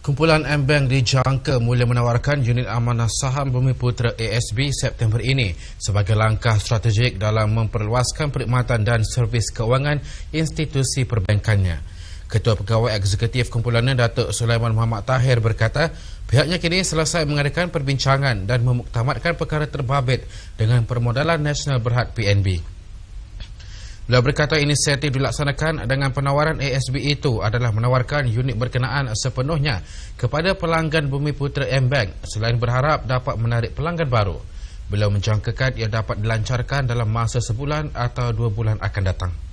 Kumpulan M-Bank dijangka mula menawarkan unit amanah saham Bumi Putera ASB September ini sebagai langkah strategik dalam memperluaskan perkhidmatan dan servis keuangan institusi perbankannya. Ketua Pegawai Eksekutif Kumpulannya Datuk Sulaiman Muhammad Tahir berkata pihaknya kini selesai mengadakan perbincangan dan memuktamadkan perkara terbabit dengan permodalan nasional berhad PNB. Beliau berkata inisiatif dilaksanakan dengan penawaran ASB e itu adalah menawarkan unit berkenaan sepenuhnya kepada pelanggan Bumi Putera M-Bank selain berharap dapat menarik pelanggan baru. Beliau menjangkakan ia dapat dilancarkan dalam masa sebulan atau dua bulan akan datang.